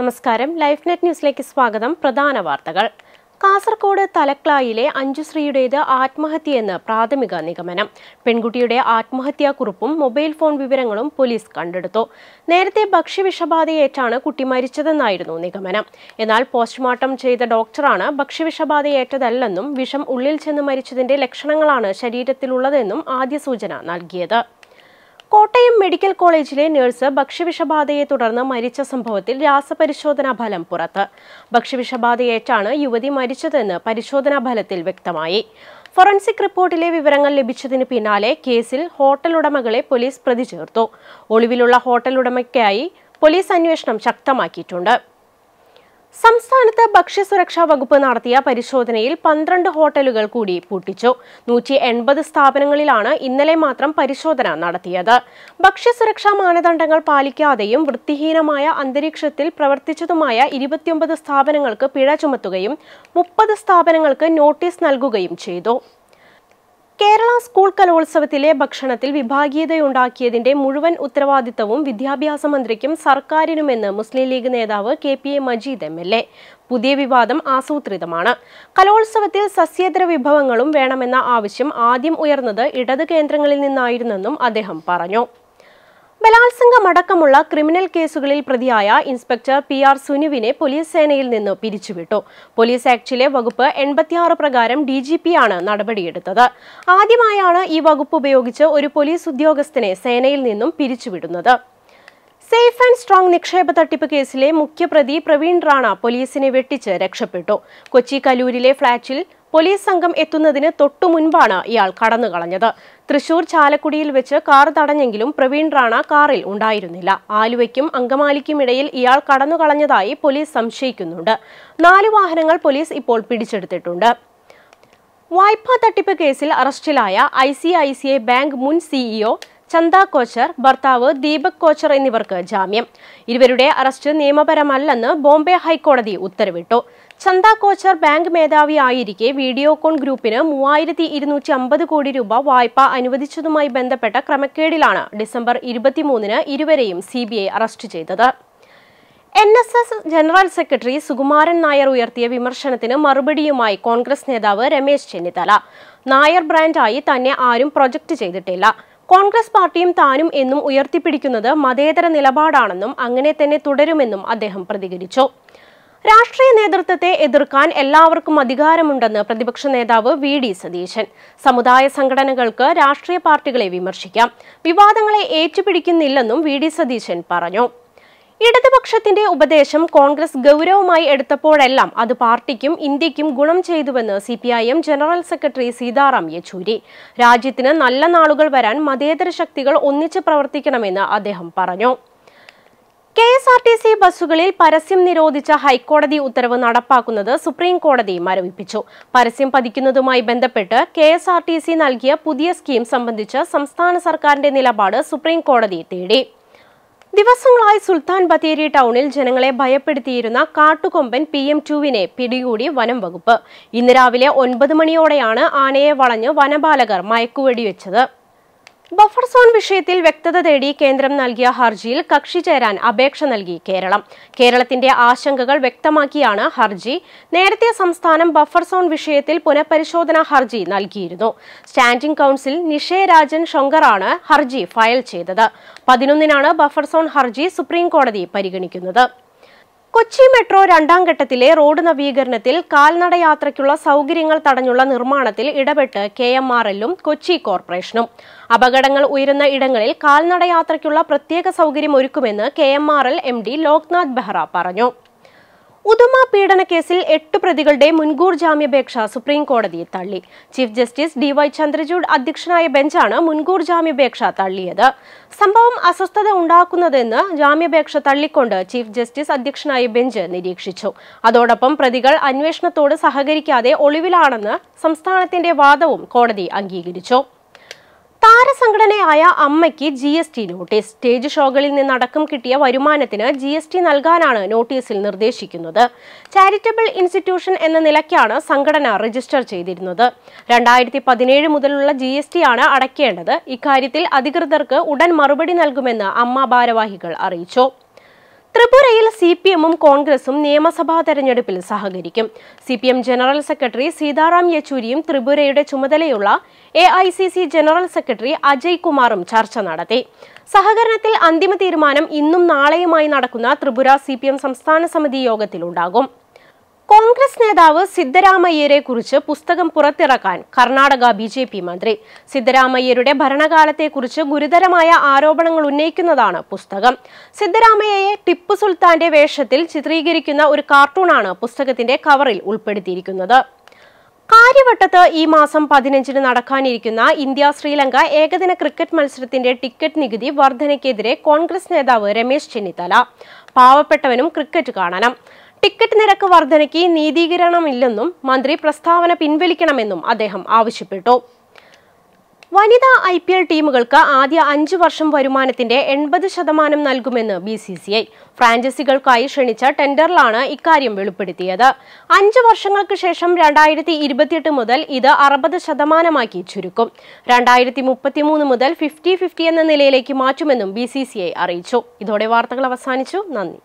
നമസ്കാരം life net ന്യൂസിലേക്ക് സ്വാഗതം പ്രധാന വാർത്തകൾ കാസർകോട് തലക്ലായിലെ അഞ്ജുശ്രീയുടേത് ആത്മഹത്യയെന്ന് പ്രാഥമിക നിഗമനം പെൺകുട്ടിയുടെ ആത്മഹത്യാക്കുറിപ്പും മൊബൈൽ ഫോൺ വിവരങ്ങളും പോലീസ് കണ്ടെടുത്തു നേരത്തെ ഭക്ഷ്യവിഷബാധയേറ്റാണ് കുട്ടി മരിച്ചതെന്നായിരുന്നു നിഗമനം എന്നാൽ പോസ്റ്റ്മോർട്ടം ചെയ്ത ഡോക്ടറാണ് ഭക്ഷ്യവിഷബാധയേറ്റതല്ലെന്നും വിഷം ഉള്ളിൽ ചെന്ന് മരിച്ചതിന്റെ ലക്ഷണങ്ങളാണ് ശരീരത്തിലുള്ളതെന്നും ആദ്യ സൂചന നൽകിയത് കോട്ടയം മെഡിക്കൽ കോളേജിലെ നഴ്സ് ഭക്ഷ്യവിഷബാധയെ തുടർന്ന് മരിച്ച സംഭവത്തിൽ രാസപരിശോധനാ ഫലം പുറത്ത് ഭക്ഷ്യവിഷബാധയേറ്റാണ് യുവതി മരിച്ചതെന്ന് പരിശോധനാ ഫലത്തിൽ വ്യക്തമായി ഫോറൻസിക് റിപ്പോർട്ടിലെ വിവരങ്ങൾ ലഭിച്ചതിന് പിന്നാലെ കേസിൽ ഹോട്ടൽ ഉടമകളെ പോലീസ് പ്രതി ചേർത്തു ഒളിവിലുള്ള ഹോട്ടൽ ഉടമയ്ക്കായി പോലീസ് അന്വേഷണം ശക്തമാക്കിയിട്ടുണ്ട് സംസ്ഥാന സംസ്ഥാനത്ത് ഭക്ഷ്യസുരക്ഷാ വകുപ്പ് നടത്തിയ പരിശോധനയിൽ പന്ത്രണ്ട് ഹോട്ടലുകൾ കൂടി പൂട്ടിച്ചു നൂറ്റി എൺപത് സ്ഥാപനങ്ങളിലാണ് ഇന്നലെ മാത്രം പരിശോധന നടത്തിയത് ഭക്ഷ്യസുരക്ഷാ മാനദണ്ഡങ്ങൾ പാലിക്കാതെയും വൃത്തിഹീനമായ അന്തരീക്ഷത്തിൽ പ്രവർത്തിച്ചതുമായ ഇരുപത്തിയൊമ്പത് സ്ഥാപനങ്ങൾക്ക് പിഴ ചുമത്തുകയും മുപ്പത് സ്ഥാപനങ്ങൾക്ക് നോട്ടീസ് നൽകുകയും ചെയ്തു കേരള സ്കൂൾ കലോത്സവത്തിലെ ഭക്ഷണത്തിൽ വിഭാഗീയതയുണ്ടാക്കിയതിന്റെ മുഴുവൻ ഉത്തരവാദിത്തവും വിദ്യാഭ്യാസ മന്ത്രിക്കും സർക്കാരിനുമെന്ന് മുസ്ലിം ലീഗ് നേതാവ് K P A Majeed M L A പുതിയ വിവാദം ആസൂത്രിതമാണ് കലോത്സവത്തിൽ സസ്യേതര വിഭവങ്ങളും വേണമെന്ന ആവശ്യം ആദ്യം ഉയർന്നത് ഇടത് കേന്ദ്രങ്ങളിൽ നിന്നായിരുന്നെന്നും അദ്ദേഹം പറഞ്ഞു ബലാത്സംഗമടക്കമുള്ള ക്രിമിനൽ കേസുകളിൽ പ്രതിയായ ഇൻസ്പെക്ടർ പി ആർ സുനുവിനെ പോലീസ് സേനയിൽ നിന്ന് പിരിച്ചുവിട്ടു പോലീസ് ആക്ടിലെ വകുപ്പ് എൺപത്തിയാറ് പ്രകാരം ഡി ജി ആണ് നടപടിയെടുത്തത് ആദ്യമായാണ് ഈ വകുപ്പ് ഉപയോഗിച്ച് ഒരു പോലീസ് ഉദ്യോഗസ്ഥനെ സേനയിൽ നിന്നും പിരിച്ചുവിടുന്നത് സേഫ് ആൻഡ് സ്ട്രോങ് നിക്ഷേപ തട്ടിപ്പ് കേസിലെ മുഖ്യപ്രതി പ്രവീൺ റാണ പോലീസിനെ വെട്ടിച്ച് രക്ഷപ്പെട്ടു കൊച്ചി കലൂരിലെ ഫ്ളാറ്റിൽ പോലീസ് സംഘം എത്തുന്നതിന് തൊട്ടു മുൻപാണ് ഇയാൾ കടന്നു തൃശൂർ ചാലക്കുടിയിൽ വെച്ച് കാർ തടഞ്ഞെങ്കിലും പ്രവീൺ റാണ കാറിൽ ഉണ്ടായിരുന്നില്ല ആലുവയ്ക്കും ഇടയിൽ ഇയാൾ കടന്നു കളഞ്ഞതായി പോലീസ് സംശയിക്കുന്നുണ്ട് നാല് വാഹനങ്ങൾ പോലീസ് ഇപ്പോൾ പിടിച്ചെടുത്തിട്ടുണ്ട് വായ്പാ തട്ടിപ്പ് കേസിൽ അറസ്റ്റിലായ I C I C I bank മുൻ സിഇഒ ചന്ദ കോച്ചർ ഭർത്താവ് ദീപക് കോച്ചർ എന്നിവർക്ക് ജാമ്യം ഇരുവരുടെ അറസ്റ്റ് നിയമപരമല്ലെന്ന് ബോംബെ ഹൈക്കോടതി ഉത്തരവിട്ടു ചന്ദ കോച്ചർ ബാങ്ക് മേധാവി ആയിരിക്കെ വീഡിയോകോൺ ഗ്രൂപ്പിന് മൂവായിരത്തി ഇരുന്നൂറ്റി അമ്പത് കോടി രൂപ വായ്പ അനുവദിച്ചതുമായി ബന്ധപ്പെട്ട ക്രമക്കേടിലാണ് ഡിസംബർ ഇരുപത്തിമൂന്നിന് ഇരുവരെയും സി അറസ്റ്റ് ചെയ്തത് N S S general secretary Sukumaran Nair ഉയർത്തിയ വിമർശനത്തിന് മറുപടിയുമായി കോൺഗ്രസ് നേതാവ് രമേശ് ചെന്നിത്തല നായർ ബ്രാൻഡായി തന്നെ ആരും പ്രൊജക്റ്റ് ചെയ്തിട്ടില്ല കോൺഗ്രസ് പാർട്ടിയും താനും എന്നും ഉയർത്തിപ്പിടിക്കുന്നത് മതേതര നിലപാടാണെന്നും അങ്ങനെ തന്നെ തുടരുമെന്നും അദ്ദേഹം പ്രതികരിച്ചു രാഷ്ട്രീയ നേതൃത്വത്തെ എതിർക്കാൻ എല്ലാവർക്കും അധികാരമുണ്ടെന്ന് പ്രതിപക്ഷ നേതാവ് വി ഡി സതീശൻ സമുദായ സംഘടനകൾക്ക് രാഷ്ട്രീയ പാർട്ടികളെ വിമർശിക്കാം വിവാദങ്ങളെ ഏറ്റുപിടിക്കുന്നില്ലെന്നും വി ഡി സതീശൻ പറഞ്ഞു ഇടതുപക്ഷത്തിന്റെ ഉപദേശം കോൺഗ്രസ് ഗൗരവമായി എടുത്തപ്പോഴെല്ലാം അത് പാർട്ടിക്കും ഇന്ത്യക്കും ഗുണം ചെയ്തുവെന്ന് C P I M general secretary Sitaram Yechury രാജ്യത്തിന് നല്ല നാളുകൾ വരാൻ മതേതര ശക്തികൾ ഒന്നിച്ച് പ്രവർത്തിക്കണമെന്ന് അദ്ദേഹം പറഞ്ഞു K S R T C ബസ്സുകളിൽ പരസ്യം നിരോധിച്ച ഹൈക്കോടതി ഉത്തരവ് നടപ്പാക്കുന്നത് സുപ്രീം കോടതി മരവിപ്പിച്ചു പരസ്യം പതിക്കുന്നതുമായി ബന്ധപ്പെട്ട് K S R T C നൽകിയ പുതിയ സ്കീം സംബന്ധിച്ച് സംസ്ഥാന സർക്കാരിന്റെ നിലപാട് സുപ്രീം കോടതി തേടി ദിവസങ്ങളായി സുൽത്താൻ ബത്തേരി ടൗണിൽ ജനങ്ങളെ ഭയപ്പെടുത്തിയിരുന്ന കാട്ടുകൊമ്പൻ പി എം ടുവിനെ പിടികൂടി വനം വകുപ്പ് ഇന്ന് രാവിലെ ഒൻപത് മണിയോടെയാണ് ആനയെ വളഞ്ഞ് വനപാലകർ മയക്കുവെടിവെച്ചത് ബഫർ സോൺ വിഷയത്തിൽ വ്യക്തത തേടി കേന്ദ്രം നൽകിയ ഹർജിയിൽ കക്ഷി ചേരാൻ അപേക്ഷ നൽകി കേരളം കേരളത്തിന്റെ ആശങ്കകൾ വ്യക്തമാക്കിയാണ് ഹർജി നേരത്തെ സംസ്ഥാനം ബഫർ സോൺ വിഷയത്തിൽ പുനഃപരിശോധനാ ഹർജി നൽകിയിരുന്നു സ്റ്റാൻഡിംഗ് കൌൺസിൽ നിഷേ രാജൻ ശങ്കറാണ് ഹർജി ഫയൽ ചെയ്തത് പതിനൊന്നിനാണ് ബഫർ സോൺ ഹർജി സുപ്രീം കോടതി പരിഗണിക്കുന്നത് കൊച്ചി മെട്രോ രണ്ടാം ഘട്ടത്തിലെ റോഡ് നവീകരണത്തിൽ കാൽനടയാത്രയ്ക്കുള്ള സൗകര്യങ്ങൾ തടഞ്ഞുള്ള നിർമ്മാണത്തിൽ ഇടപെട്ട് കെ എം ആർ എല്ലും കൊച്ചി കോർപ്പറേഷനും അപകടങ്ങൾ ഉയരുന്ന ഇടങ്ങളിൽ കാൽനടയാത്രയ്ക്കുള്ള പ്രത്യേക സൗകര്യം ഒരുക്കുമെന്ന് K M R L M D Loknath Behera പറഞ്ഞു ഉദുമ പീഡന കേസിൽ എട്ട് പ്രതികളുടെ മുൻകൂർ ജാമ്യാപേക്ഷ സുപ്രീം കോടതി തള്ളി chief justice D Y Chandrachud അധ്യക്ഷനായ ബെഞ്ചാണ് മുൻകൂർ ജാമ്യാപേക്ഷ തള്ളിയത് സംഭവം അസ്വസ്ഥത ഉണ്ടാക്കുന്നതെന്ന് ജാമ്യാപേക്ഷ തള്ളിക്കൊണ്ട് ചീഫ് ജസ്റ്റിസ് അധ്യക്ഷനായ ബെഞ്ച് നിരീക്ഷിച്ചു അതോടൊപ്പം പ്രതികൾ അന്വേഷണത്തോട് സഹകരിക്കാതെ ഒളിവിലാണെന്ന് സംസ്ഥാനത്തിന്റെ വാദവും കോടതി അംഗീകരിച്ചു താരസംഘടനയായ അമ്മയ്ക്ക് G S T notice stage ഷോകളിൽ നിന്നടക്കം കിട്ടിയ വരുമാനത്തിന് ജി എസ് ടി നൽകാനാണ് നോട്ടീസിൽ നിർദ്ദേശിക്കുന്നത് ചാരിറ്റബിൾ ഇൻസ്റ്റിറ്റ്യൂഷൻ എന്ന നിലയ്ക്കാണ് സംഘടന രജിസ്റ്റർ ചെയ്തിരുന്നത് രണ്ടായിരത്തി പതിനേഴ് മുതലുള്ള ജി എസ് ടി ആണ് അടയ്ക്കേണ്ടത് ഇക്കാര്യത്തിൽ അധികൃതർക്ക് ഉടൻ മറുപടി നൽകുമെന്ന് അമ്മ ഭാരവാഹികൾ അറിയിച്ചു ത്രിപുരയിൽ സി പി എമ്മും കോൺഗ്രസും നിയമസഭാ തെരഞ്ഞെടുപ്പിൽ സഹകരിക്കും C P M general secretary Sitaram യെച്ചൂരിയും ത്രിപുരയുടെ ചുമതലയുള്ള A I C C general secretary Ajay കുമാറും ചർച്ച നടത്തി സഹകരണത്തിൽ അന്തിമ തീരുമാനം ഇന്നും നാളെയുമായി നടക്കുന്ന ത്രിപുര സി പി എം സംസ്ഥാന സമിതി യോഗത്തിലുണ്ടാകും കോൺഗ്രസ് നേതാവ് സിദ്ധരാമയ്യരെ കുറിച്ച് പുസ്തകം പുറത്തിറക്കാൻ കർണാടക ബി ജെ പി മന്ത്രി സിദ്ധരാമയ്യരുടെ ഭരണകാലത്തെക്കുറിച്ച് ഗുരുതരമായ ആരോപണങ്ങൾ ഉന്നയിക്കുന്നതാണ് പുസ്തകം സിദ്ധരാമയ്യയെ ടിപ്പു സുൽത്താന്റെ വേഷത്തിൽ ചിത്രീകരിക്കുന്ന ഒരു കാർട്ടൂണാണ് പുസ്തകത്തിന്റെ കവറിൽ ഉൾപ്പെടുത്തിയിരിക്കുന്നത് കാര്യവട്ടത്ത് ഈ മാസം പതിനഞ്ചിന് നടക്കാനിരിക്കുന്ന ഇന്ത്യ ശ്രീലങ്ക ഏകദിന ക്രിക്കറ്റ് മത്സരത്തിന്റെ ടിക്കറ്റ് നികുതി വർധനയ്ക്കെതിരെ കോൺഗ്രസ് നേതാവ് രമേശ് ചെന്നിത്തല പാവപ്പെട്ടവനും ക്രിക്കറ്റ് കാണണം ടിക്കറ്റ് നിരക്ക് വർധനയ്ക്ക് നീതീകരണമില്ലെന്നും മന്ത്രി പ്രസ്താവന പിൻവലിക്കണമെന്നും അദ്ദേഹം ആവശ്യപ്പെട്ടു വനിതാ ഐ പി എൽ ടീമുകൾക്ക് ആദ്യ അഞ്ച് വർഷം വരുമാനത്തിന്റെ എൺപത് ശതമാനം നൽകുമെന്ന് ബി സി സി ഐ ഫ്രാഞ്ചൈസികൾക്കായി ക്ഷണിച്ച ടെൻഡറിലാണ് ഇക്കാര്യം വെളിപ്പെടുത്തിയത് അഞ്ച് വർഷങ്ങൾക്ക് ശേഷം രണ്ടായിരത്തി ഇരുപത്തിയെട്ട് മുതൽ ഇത് അറുപത് ശതമാനമാക്കി ചുരുക്കും രണ്ടായിരത്തി മുപ്പത്തിമൂന്ന് മുതൽ ഫിഫ്റ്റി ഫിഫ്റ്റി എന്ന നിലയിലേക്ക് മാറ്റുമെന്നും ബി സി സി ഐ അറിയിച്ചു ഇതോടെ വാർത്തകൾ അവസാനിച്ചു നന്ദി